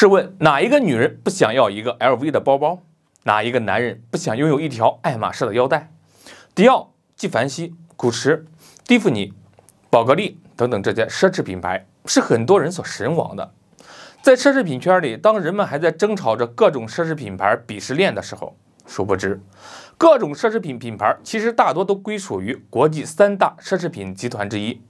试问哪一个女人不想要一个 LV 的包包？哪一个男人不想拥有一条爱马仕的腰带？迪奥、纪梵希、古驰、蒂芙尼、宝格丽等等这些奢侈品牌是很多人所神往的。在奢侈品圈里，当人们还在争吵着各种奢侈品牌鄙视链的时候，殊不知各种奢侈品品牌其实大多都归属于国际三大奢侈品集团之一。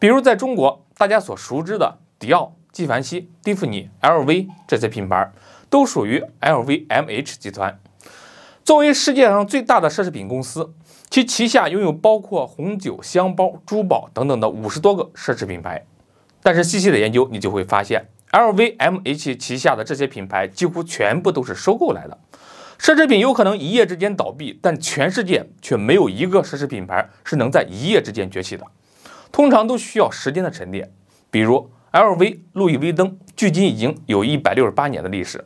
比如在中国，大家所熟知的迪奥。纪梵希、蒂芙尼、L V 这些品牌都属于 L V M H 集团。作为世界上最大的奢侈品公司，其旗下拥有包括红酒、香包、珠宝等等的五十多个奢侈品牌。但是，细细的研究你就会发现，L V M H 旗下的这些品牌几乎全部都是收购来的。奢侈品有可能一夜之间倒闭，但全世界却没有一个奢侈品牌是能在一夜之间崛起的。通常都需要时间的沉淀，比如。L V 路易威登距今已经有一百六十八年的历史，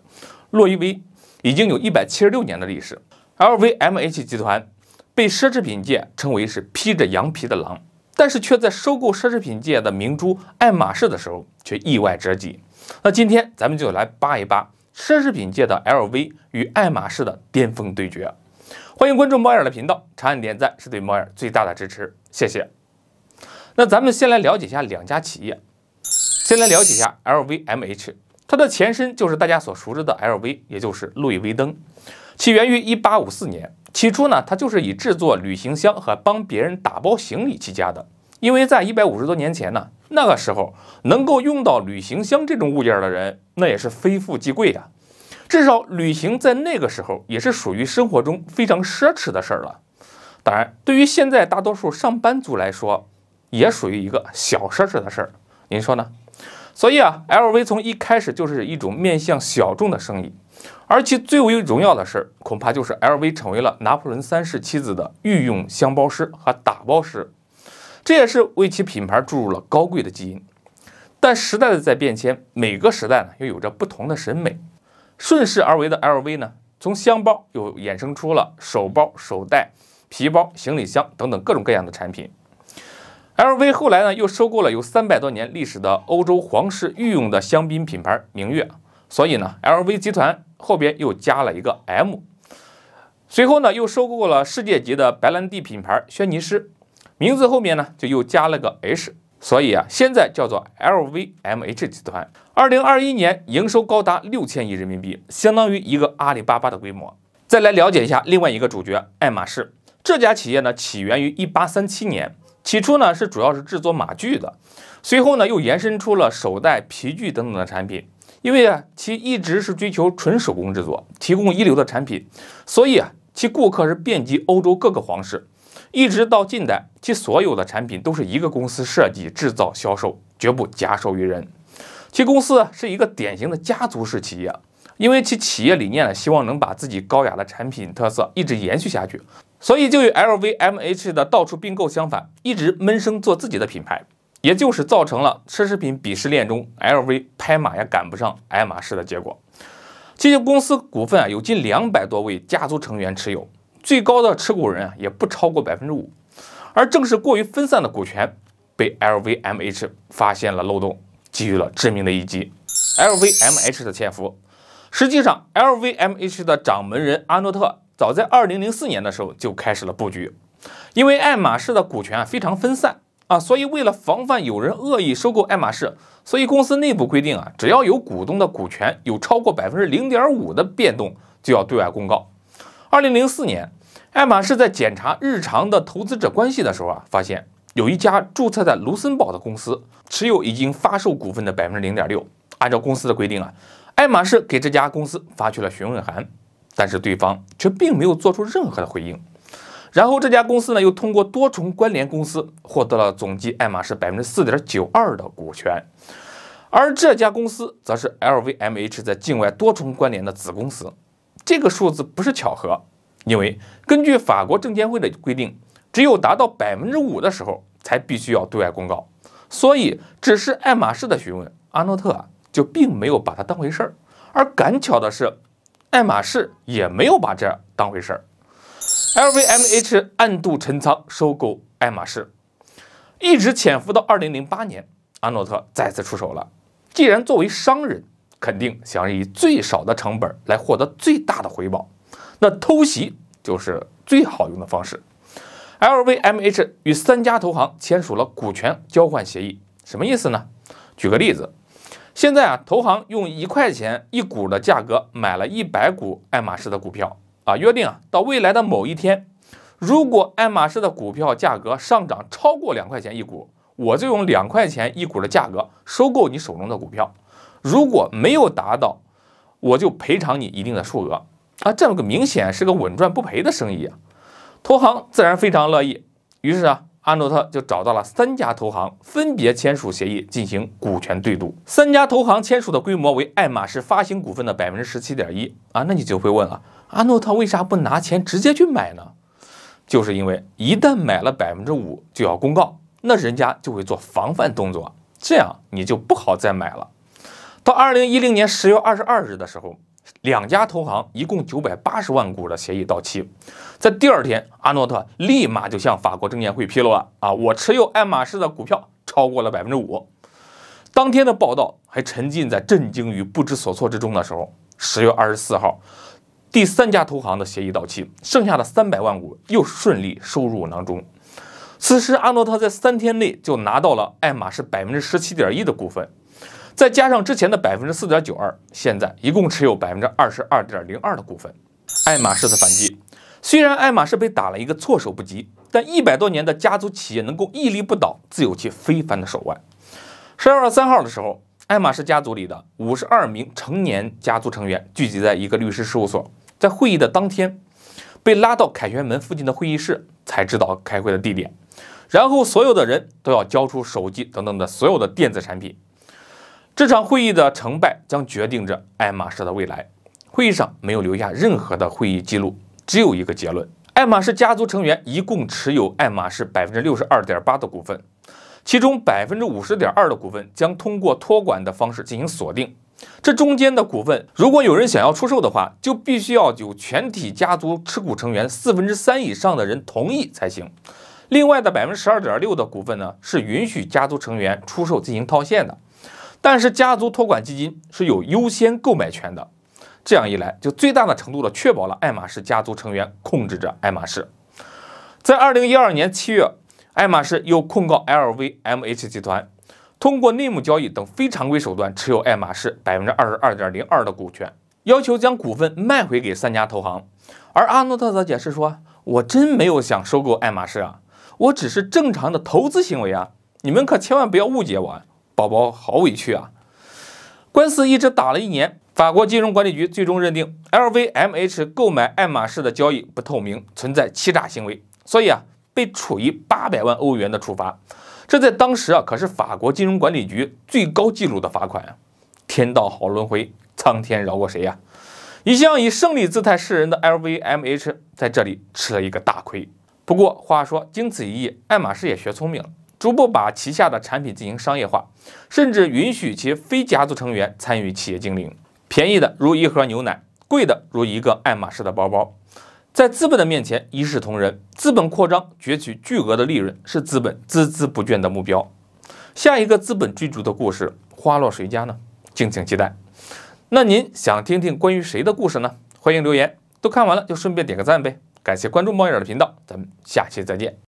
路易威已经有一百七十六年的历史。L V M H 集团被奢侈品界称为是披着羊皮的狼，但是却在收购奢侈品界的明珠爱马仕的时候却意外折戟。那今天咱们就来扒一扒奢侈品界的 L V 与爱马仕的巅峰对决。欢迎关注猫眼的频道，长按点赞是对猫眼最大的支持，谢谢。那咱们先来了解一下两家企业。先来了解一下 LVMH，它的前身就是大家所熟知的 LV，也就是路易威登，起源于一八五四年。起初呢，它就是以制作旅行箱和帮别人打包行李起家的。因为在一百五十多年前呢，那个时候能够用到旅行箱这种物件的人，那也是非富即贵呀。至少旅行在那个时候也是属于生活中非常奢侈的事儿了。当然，对于现在大多数上班族来说，也属于一个小奢侈的事儿。您说呢？所以啊，LV 从一开始就是一种面向小众的生意，而其最为荣耀的事儿，恐怕就是 LV 成为了拿破仑三世妻子的御用箱包师和打包师，这也是为其品牌注入了高贵的基因。但时代的在变迁，每个时代呢又有着不同的审美，顺势而为的 LV 呢，从箱包又衍生出了手包、手袋、皮包、行李箱等等各种各样的产品。L V 后来呢又收购了有三百多年历史的欧洲皇室御用的香槟品牌明月，所以呢 L V 集团后边又加了一个 M，随后呢又收购了世界级的白兰地品牌轩尼诗，名字后面呢就又加了个 H，所以啊现在叫做 L V M H 集团。二零二一年营收高达六千亿人民币，相当于一个阿里巴巴的规模。再来了解一下另外一个主角爱马仕，这家企业呢起源于一八三七年。起初呢是主要是制作马具的，随后呢又延伸出了手袋、皮具等等的产品。因为啊其一直是追求纯手工制作，提供一流的产品，所以啊其顾客是遍及欧洲各个皇室。一直到近代，其所有的产品都是一个公司设计、制造、销售，绝不假手于人。其公司是一个典型的家族式企业。因为其企业理念呢，希望能把自己高雅的产品特色一直延续下去，所以就与 LVMH 的到处并购相反，一直闷声做自己的品牌，也就是造成了奢侈品鄙视链中 l v 拍马也赶不上爱马仕的结果。这些公司股份啊，有近两百多位家族成员持有，最高的持股人啊也不超过百分之五，而正是过于分散的股权，被 LVMH 发现了漏洞，给予了致命的一击。LVMH 的潜伏。实际上，LVMH 的掌门人阿诺特早在2004年的时候就开始了布局。因为爱马仕的股权啊非常分散啊，所以为了防范有人恶意收购爱马仕，所以公司内部规定啊，只要有股东的股权有超过百分之零点五的变动，就要对外公告。2004年，爱马仕在检查日常的投资者关系的时候啊，发现有一家注册在卢森堡的公司持有已经发售股份的百分之零点六。按照公司的规定啊。爱马仕给这家公司发去了询问函，但是对方却并没有做出任何的回应。然后这家公司呢，又通过多重关联公司获得了总计爱马仕百分之四点九二的股权，而这家公司则是 LVMH 在境外多重关联的子公司。这个数字不是巧合，因为根据法国证监会的规定，只有达到百分之五的时候才必须要对外公告。所以，只是爱马仕的询问，阿诺特啊。就并没有把它当回事儿，而赶巧的是，爱马仕也没有把这当回事儿。LVMH 暗度陈仓收购爱马仕，一直潜伏到二零零八年，阿诺特再次出手了。既然作为商人，肯定想以最少的成本来获得最大的回报，那偷袭就是最好用的方式。LVMH 与三家投行签署了股权交换协议，什么意思呢？举个例子。现在啊，投行用一块钱一股的价格买了一百股爱马仕的股票啊，约定啊，到未来的某一天，如果爱马仕的股票价格上涨超过两块钱一股，我就用两块钱一股的价格收购你手中的股票；如果没有达到，我就赔偿你一定的数额啊，这么个明显是个稳赚不赔的生意啊，投行自然非常乐意，于是啊。阿诺特就找到了三家投行，分别签署协议进行股权对赌。三家投行签署的规模为爱马仕发行股份的百分之十七点一啊，那你就会问了，阿诺特为啥不拿钱直接去买呢？就是因为一旦买了百分之五就要公告，那人家就会做防范动作，这样你就不好再买了。到二零一零年十月二十二日的时候。两家投行一共九百八十万股的协议到期，在第二天，阿诺特立马就向法国证监会披露了啊，我持有爱马仕的股票超过了百分之五。当天的报道还沉浸在震惊与不知所措之中的时候，十月二十四号，第三家投行的协议到期，剩下的三百万股又顺利收入囊中。此时，阿诺特在三天内就拿到了爱马仕百分之十七点一的股份。再加上之前的百分之四点九二，现在一共持有百分之二十二点零二的股份。爱马仕的反击，虽然爱马仕被打了一个措手不及，但一百多年的家族企业能够屹立不倒，自有其非凡的手腕。十二月三号的时候，爱马仕家族里的五十二名成年家族成员聚集在一个律师事务所，在会议的当天被拉到凯旋门附近的会议室，才知道开会的地点。然后所有的人都要交出手机等等的所有的电子产品。这场会议的成败将决定着爱马仕的未来。会议上没有留下任何的会议记录，只有一个结论：爱马仕家族成员一共持有爱马仕百分之六十二点八的股份，其中百分之五十点二的股份将通过托管的方式进行锁定。这中间的股份，如果有人想要出售的话，就必须要有全体家族持股成员四分之三以上的人同意才行。另外的百分之十二点六的股份呢，是允许家族成员出售进行套现的。但是家族托管基金是有优先购买权的，这样一来就最大的程度的确保了爱马仕家族成员控制着爱马仕。在二零一二年七月，爱马仕又控告 LVMH 集团通过内幕交易等非常规手段持有爱马仕百分之二十二点零二的股权，要求将股份卖回给三家投行。而阿诺特则解释说：“我真没有想收购爱马仕啊，我只是正常的投资行为啊，你们可千万不要误解我啊。”宝宝好委屈啊！官司一直打了一年，法国金融管理局最终认定 LVMH 购买爱马仕的交易不透明，存在欺诈行为，所以啊，被处以八百万欧元的处罚。这在当时啊，可是法国金融管理局最高纪录的罚款啊！天道好轮回，苍天饶过谁呀？一向以胜利姿态示人的 LVMH 在这里吃了一个大亏。不过话说，经此一役，爱马仕也学聪明了。逐步把旗下的产品进行商业化，甚至允许其非家族成员参与企业经营。便宜的如一盒牛奶，贵的如一个爱马仕的包包，在资本的面前一视同仁。资本扩张、攫取巨额的利润是资本孜孜不倦的目标。下一个资本追逐的故事，花落谁家呢？敬请期待。那您想听听关于谁的故事呢？欢迎留言。都看完了就顺便点个赞呗。感谢关注猫眼的频道，咱们下期再见。